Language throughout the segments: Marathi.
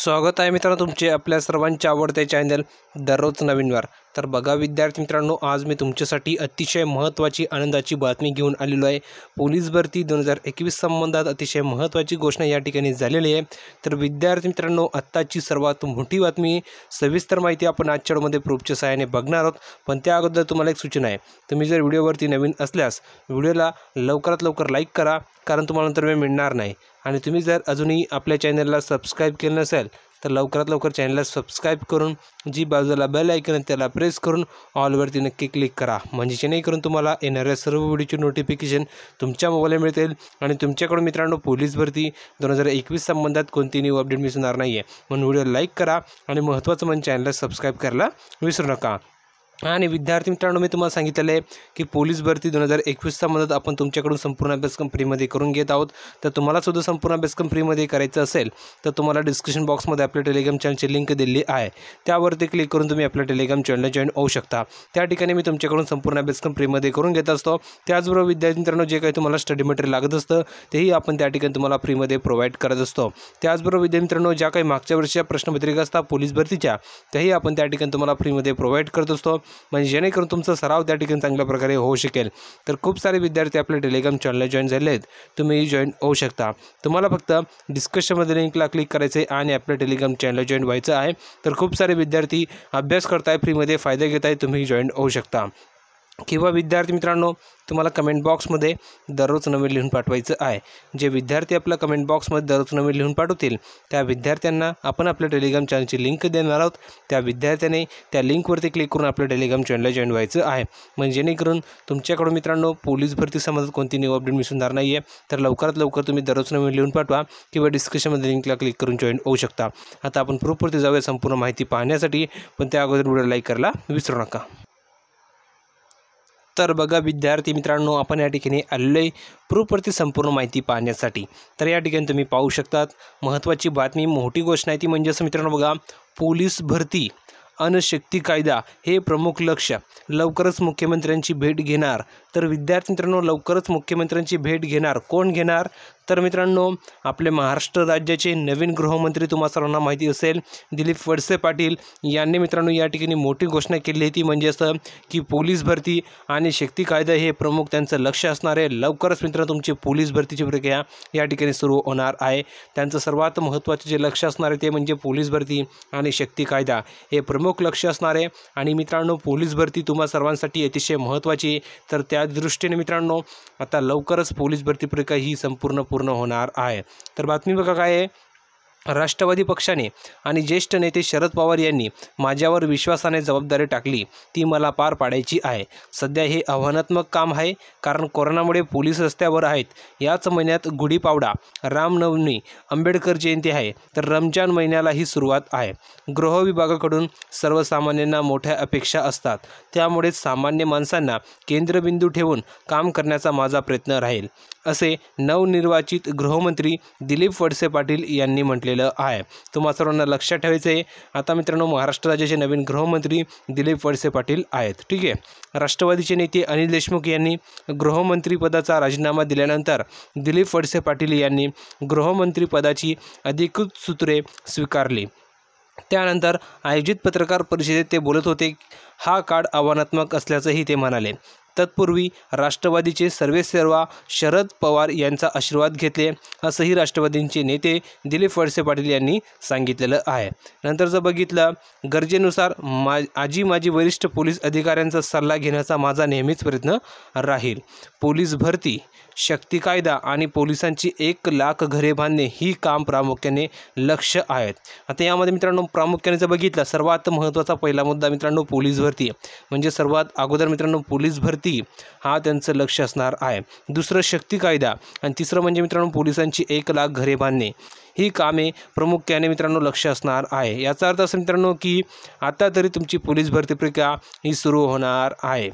स्वागत आहे मित्रांनो तुमचे आपल्या सर्वांचे आवडते चॅनल दररोज नवीन तर बघा विद्यार्थी मित्रांनो आज मी तुमच्यासाठी अतिशय महत्त्वाची आनंदाची बातमी घेऊन आलेलो आहे पोलीस भरती दोन हजार एकवीस संबंधात अतिशय महत्त्वाची घोषणा या ठिकाणी झालेली आहे तर विद्यार्थी मित्रांनो आत्ताची सर्वात मोठी बातमी सविस्तर माहिती आपण आजच्या वेळमध्ये प्रूफच्या सहाय्याने बघणार आहोत पण त्या अगोदर तुम्हाला एक सूचना आहे तुम्ही जर व्हिडिओवरती नवीन असल्यास व्हिडिओला लवकरात लवकर लाईक करा कारण तुम्हाला नंतर वेळ मिळणार नाही आणि तुम्ही जर अजूनही आपल्या चॅनलला सबस्क्राईब केलं नसेल तर लवकरात लवकर चॅनलला सबस्क्राईब करून जी बाजूला बेल ऐकून त्याला प्रेस करून ऑलवरती नक्की क्लिक करा म्हणजे जेणेकरून तुम्हाला येणाऱ्या सर्व व्हिडिओची नोटिफिकेशन तुमच्या मोबाईलला मिळतील आणि तुमच्याकडून मित्रांनो पोलीस भरती दोन हजार एकवीस संबंधात कोणती न्यू अपडेट मिसणार नाही आहे म्हणून व्हिडिओ लाईक करा आणि महत्त्वाचं म्हणजे चॅनलला सबस्क्राईब करायला विसरू नका आणि विद्यार्थी मित्रांनो मी तुम्हाला सांगितलेलं आहे की पोलीस भरती दोन हजार एकवीसचा मदत आपण तुमच्याकडून संपूर्ण अभ्यासक्रम फ्रीमध्ये करून घेत आहोत तर तुम्हालासुद्धा संपूर्ण अभ्यासक्रम फ्रीमध्ये करायचं असेल तर तुम्हाला डिस्क्रिप्शन बॉक्समध्ये आपल्या टेलिग्राम चॅनलची लिंक दिली आहे त्यावरती क्लिक करून तुम्ही आपल्या टेलिग्राम चॅनलला जॉईन होऊ शकता त्या ठिकाणी मी तुमच्याकडून संपूर्ण अभ्यासक्रम फ्रीमध्ये करून घेत असतो त्याचबरोबर विद्यार्थी मित्रांनो जे काही तुम्हाला स्टडी मटेरियल लागत असतं तेही आपण त्या ठिकाणी तुम्हाला फ्रीमध्ये प्रोव्हाइड करत असतो त्याचबरोबर विद्यार्थी मित्रांनो ज्या काही मागच्या वर्षीच्या प्रश्नपत्रिका असतात पोलीस भरतीच्या त्याही आपण त्या ठिकाणी तुम्हाला फ्रीमध्ये प्रोव्हाइड करत असतो म्हणजे जेणेकरून तुमचा सराव त्या ठिकाणी चांगल्या प्रकारे होऊ शकेल तर खूप सारे विद्यार्थी आपल्या टेलिग्राम चॅनलला जॉईन झाले आहेत तुम्ही जॉईन होऊ शकता तुम्हाला फक्त डिस्कशनमध्ये लिंकला क्लिक करायचं आहे आणि आपल्या टेलिग्राम चॅनलला जॉईन व्हायचं आहे तर खूप सारे विद्यार्थी अभ्यास करताय फ्रीमध्ये फायदा घेत आहे तुम्ही जॉईन होऊ शकता किंवा विद्यार्थी मित्रांनो तुम्हाला कमेंट बॉक्समध्ये दररोज नवीन लिहून पाठवायचं आहे जे विद्यार्थी आपल्या कमेंट बॉक्समध्ये दररोज नवीन लिहून पाठवतील त्या विद्यार्थ्यांना आपण आपल्या टेलिग्राम चॅनलची लिंक देणार आहोत त्या विद्यार्थ्याने त्या लिंकवरती क्लिक करून आपल्या टेलिग्राम चॅनलला जॉईन व्हायचं आहे म्हणजे जेणेकरून तुमच्याकडून मित्रांनो पोलीस भरती कोणती न्यू अपडेट मिसणार नाही आहे तर लवकरात लवकर तुम्ही दररोज नवीन लिहून पाठवा किंवा डिस्क्रिप्शनमध्ये लिंकला क्लिक करून जॉईन होऊ शकता आता आपण प्रूफवरती जाऊया संपूर्ण माहिती पाहण्यासाठी पण त्या अगोदर व्हिडिओ लाईक करायला विसरू नका तर बघा विद्यार्थी मित्रांनो आपण या ठिकाणी आलेलो आहे प्रूफवरती संपूर्ण माहिती पाहण्यासाठी तर या ठिकाणी तुम्ही पाहू शकतात महत्त्वाची बातमी मोठी गोष्ट आहे ती म्हणजे असं मित्रांनो बघा पोलीस भरती अनशक्ती कायदा हे प्रमुख लक्ष लवकरच मुख्यमंत्र्यांची भेट घेणार तर विद्यार्थी मित्रांनो लवकरच मुख्यमंत्र्यांची भेट घेणार कोण घेणार तर मित्रांनो आपले महाराष्ट्र राज्याचे नवीन गृहमंत्री तुम्हा सर्वांना माहिती असेल दिलीप वडसे पाटील यांनी मित्रांनो या ठिकाणी मोठी घोषणा केली होती म्हणजे असं की पोलीस भरती आणि शक्ती कायदा हे प्रमुख त्यांचं लक्ष असणार आहे लवकरच मित्रांनो तुमची पोलीस भरतीची प्रक्रिया या ठिकाणी सुरू होणार आहे त्यांचं सर्वात महत्त्वाचं जे लक्ष असणार आहे ते म्हणजे पोलीस भरती आणि शक्ती कायदा हे प्रमुख लक्ष असणार आहे आणि मित्रांनो पोलीस भरती तुम्हा सर्वांसाठी अतिशय महत्त्वाची तर त्या दृष्टीने मित्रांनो आता लवकरच पोलीस भरती प्रक्रिया ही संपूर्ण पूर्ण होणार आहे तर बातमी बघा काय आहे राष्ट्रवादी पक्षाने आणि ज्येष्ठ नेते शरद पवार यांनी माझ्यावर विश्वासाने जबाबदारी टाकली ती मला पार पाडायची आहे सध्या हे आव्हानात्मक काम आहे कारण कोरोनामुळे पोलीस रस्त्यावर आहेत याच महिन्यात गुढीपावडा रामनवमी आंबेडकर जयंती आहे तर रमजान महिन्याला ही सुरुवात आहे गृह विभागाकडून सर्वसामान्यांना मोठ्या अपेक्षा असतात त्यामुळेच सामान्य माणसांना केंद्रबिंदू ठेवून काम करण्याचा माझा प्रयत्न राहील असे नवनिर्वाचित गृहमंत्री दिलीप वडसे पाटील यांनी म्हटले आलेलं आहे तुम्हा सर्वांना लक्षात ठेवायचं आहे आता मित्रांनो महाराष्ट्र राज्याचे नवीन गृहमंत्री दिलीप वळसे पाटील आहेत ठीक आहे राष्ट्रवादीचे नेते अनिल देशमुख यांनी गृहमंत्रीपदाचा राजीनामा दिल्यानंतर दिलीप वळसे पाटील यांनी गृहमंत्रीपदाची अधिकृत सूत्रे स्वीकारली त्यानंतर आयोजित पत्रकार परिषदेत ते बोलत होते हा काळ आव्हानात्मक असल्याचंही ते म्हणाले तत्पूर्वी राष्ट्रवादीचे सर्वेसर्वा शरद पवार यांचा आशीर्वाद घेतले असंही राष्ट्रवादींचे नेते दिलीप वळसे पाटील यांनी सांगितलेलं आहे नंतर जर बघितलं गरजेनुसार मा आजी माजी वरिष्ठ पोलीस अधिकाऱ्यांचा सल्ला घेण्याचा माझा नेहमीच प्रयत्न राहील पोलीस भरती शक्ती कायदा आणि पोलिसांची एक लाख घरे बांधणे ही काम प्रामुख्याने लक्ष आहेत आता यामध्ये मित्रांनो प्रामुख्याने जर बघितलं सर्वात महत्त्वाचा पहिला मुद्दा मित्रांनो पोलीस भरती म्हणजे सर्वात अगोदर मित्रांनो पोलीस भरती ती हा त्यांचं लक्ष असणार आहे दुसरं शक्ती कायदा आणि तिसरं म्हणजे मित्रांनो पोलिसांची एक लाख घरे बांधणे ही कामे प्रामुख्याने मित्रांनो लक्ष असणार आहे याचा अर्थ असं मित्रांनो की आता तरी तुमची पोलीस भरती प्रक्रिया ही सुरू होणार आहे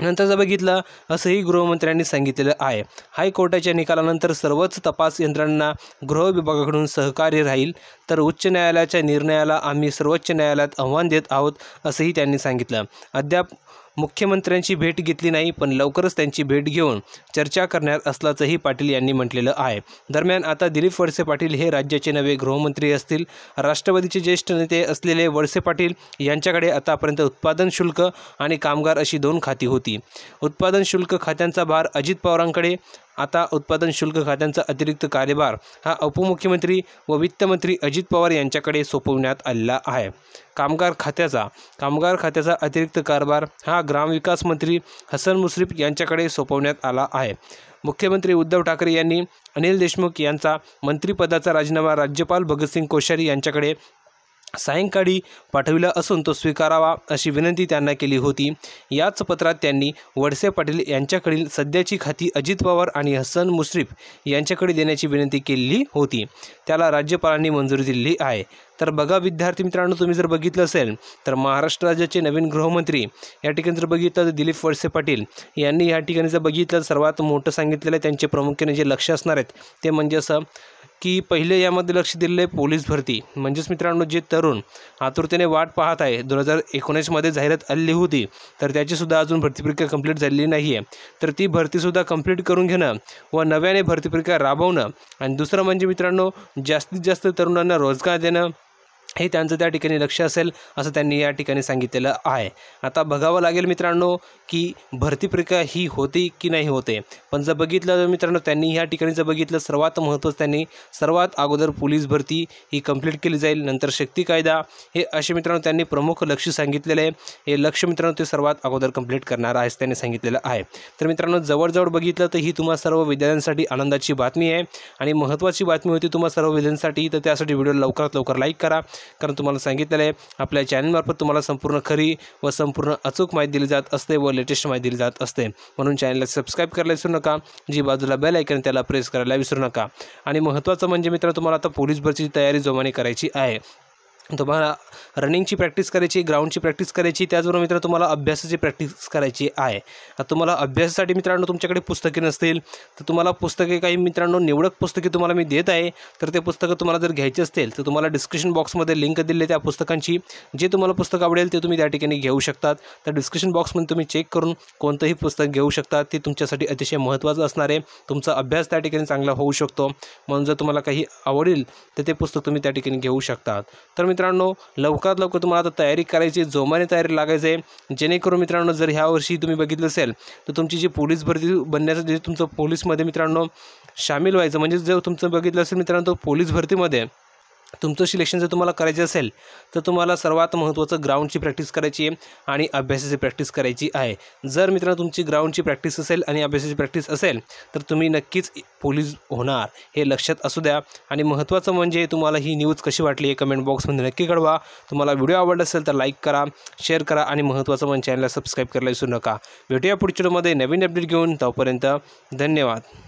नंतर जर बघितलं असंही गृहमंत्र्यांनी सांगितलेलं आहे हायकोर्टाच्या निकालानंतर सर्वच तपास यंत्रणांना गृह विभागाकडून सहकार्य राहील तर उच्च न्यायालयाच्या निर्णयाला आम्ही सर्वोच्च न्यायालयात आव्हान देत आहोत असंही त्यांनी सांगितलं अद्याप मुख्यमंत्र्यांची भेट घेतली नाही पण लवकरच त्यांची भेट घेऊन चर्चा करणार असल्याचंही पाटील यांनी म्हटलेलं आहे दरम्यान आता दिलीप वळसे पाटील हे राज्याचे नवे गृहमंत्री असतील राष्ट्रवादीचे ज्येष्ठ नेते असलेले वळसे पाटील यांच्याकडे आतापर्यंत उत्पादन शुल्क आणि कामगार अशी दोन खाती होती उत्पादन शुल्क खात्यांचा भार अजित पवारांकडे आता उत्पादन शुल्क खात्यांचा अतिरिक्त कार्यभार हा उपमुख्यमंत्री व वित्तमंत्री अजित पवार यांच्याकडे सोपवण्यात आलेला आहे कामगार खात्याचा कामगार खात्याचा अतिरिक्त कारभार हा ग्रामविकास मंत्री हसन मुश्रीफ यांच्याकडे सोपवण्यात आला आहे मुख्यमंत्री उद्धव ठाकरे यांनी अनिल देशमुख यांचा मंत्रिपदाचा राजीनामा राज्यपाल भगतसिंग कोश्यारी यांच्याकडे सायंकाळी पाठविला असून तो स्वीकारावा अशी विनंती त्यांना केली होती याच पत्रात त्यांनी वडसे पाटील यांच्याकडील सध्याची खाती अजित पवार आणि हसन मुश्रीफ यांच्याकडे देण्याची विनंती केली होती त्याला राज्यपालांनी मंजुरी दिली आहे तर बघा विद्यार्थी मित्रांनो तुम्ही जर बघितलं असेल तर महाराष्ट्र राज्याचे नवीन गृहमंत्री या ठिकाणी जर बघितलं तर दिलीप वडसे पाटील यांनी या ठिकाणी जर बघितलं सर्वात मोठं सांगितलेलं त्यांचे प्रामुख्याने जे लक्ष असणार आहेत ते म्हणजे असं की पहिले यामध्ये लक्ष दिलेलं आहे पोलीस भरती म्हणजेच मित्रांनो जे तरुण आतुरतेने वाट पाहत आहे दोन हजार एकोणीसमध्ये जाहिरात आलेली होती तर त्याचीसुद्धा अजून भरती प्रक्रिया कंप्लीट झालेली नाही आहे तर ती भरतीसुद्धा कंप्लीट करून घेणं व नव्याने भरती प्रक्रिया राबवणं आणि दुसरं म्हणजे मित्रांनो जास्तीत जास्त तरुणांना रोजगार देणं हे त्यांचं त्या ठिकाणी लक्ष असेल असं त्यांनी या ठिकाणी सांगितलेलं आहे आता बघावं लागेल मित्रांनो की भरती प्रक्रिया ही होते की नाही होते पण जर बघितलं मित्रांनो त्यांनी ह्या ठिकाणी जर बघितलं सर्वात महत्त्वाचं त्यांनी सर्वात अगोदर पोलीस भरती ही कंप्लीट केली जाईल नंतर शक्ती कायदा हे असे मित्रांनो त्यांनी प्रमुख लक्ष सांगितलेलं आहे हे लक्ष मित्रांनो ते सर्वात अगोदर कंप्लीट करणार आहे त्यांनी सांगितलेलं आहे तर मित्रांनो जवळजवळ बघितलं तर ही तुम्हा सर्व विद्यार्थ्यांसाठी आनंदाची बातमी आहे आणि महत्त्वाची बातमी होती तुम्हा सर्व विद्यार्थ्यांसाठी तर त्यासाठी व्हिडिओ लवकरात लवकर लाईक करा कारण तुम्हाला सांगितले आहे आपल्या चॅनलमार्फत तुम्हाला संपूर्ण खरी व संपूर्ण अचूक माहिती दिली जात असते व लेटेस्ट माहिती दिली जात असते म्हणून चॅनलला सबस्क्राईब करायला विसरू नका जी बाजूला बेल ऐकन त्याला प्रेस करायला विसरू नका आणि महत्त्वाचं म्हणजे मित्र तुम्हाला आता पोलीस भरतीची तयारी जोमाने करायची आहे तुम्हाला रनिंगची प्रॅक्टिस करायची ग्राउंडची प्रॅक्टिस करायची त्याचबरोबर मित्रांनो तुम्हाला अभ्यासाची प्रॅक्टिस करायची आहे आता तुम्हाला अभ्यासासाठी मित्रांनो तुमच्याकडे पुस्तके नसतील तर तुम्हाला पुस्तके काही मित्रांनो निवडक पुस्तके तुम्हाला मी देत आहे तर ते पुस्तकं तुम्हाला जर घ्यायची असतील तर तुम्हाला डिस्क्रिप्शन बॉक्समध्ये लिंक दिली त्या पुस्तकांची जे तुम्हाला पुस्तक आवडेल ते तुम्ही त्या ठिकाणी घेऊ शकतात तर डिस्क्रिप्शन बॉक्समध्ये तुम्ही चेक करून कोणतंही पुस्तक घेऊ शकता ते तुमच्यासाठी अतिशय महत्त्वाचं असणार आहे तुमचा अभ्यास त्या ठिकाणी चांगला होऊ शकतो म्हणून जर तुम्हाला काही आवडेल तर ते पुस्तक तुम्ही त्या ठिकाणी घेऊ शकतात तर मित्रांनो लवकरात लवकर तुम्हाला आता तयारी करायची जोमाने तयारी लागायचं आहे जेणेकरून मित्रांनो जर ह्या वर्षी तुम्ही बघितलं असेल तर तुमची जी पोलीस भरती बनण्याचं जे तुमचं पोलीसमध्ये मित्रांनो सामील व्हायचं म्हणजे जर तुमचं बघितलं असेल मित्रांनो पोलीस भरतीमध्ये तुमचं सिलेक्शन जर तुम्हाला करायचं असेल तर तुम्हाला सर्वात महत्त्वाचं ग्राउंडची प्रॅक्टिस करायची आहे आणि अभ्यासाची प्रॅक्टिस करायची आहे जर मित्रांनो तुमची ग्राउंडची प्रॅक्टिस असेल आणि अभ्यासाची प्रॅक्टिस असेल तर तुम्ही नक्कीच पोलीस होणार हे लक्षात असू द्या आणि महत्त्वाचं म्हणजे तुम्हाला ही न्यूज कशी वाटली आहे कमेंट बॉक्समध्ये नक्की कळवा तुम्हाला व्हिडिओ आवडला असेल तर लाईक करा शेअर करा आणि महत्त्वाचं म्हणजे चॅनलला सबस्क्राईब करायला विसरू नका भेटूया पुढच्या व्हिडिओमध्ये नवीन अपडेट घेऊन तोपर्यंत धन्यवाद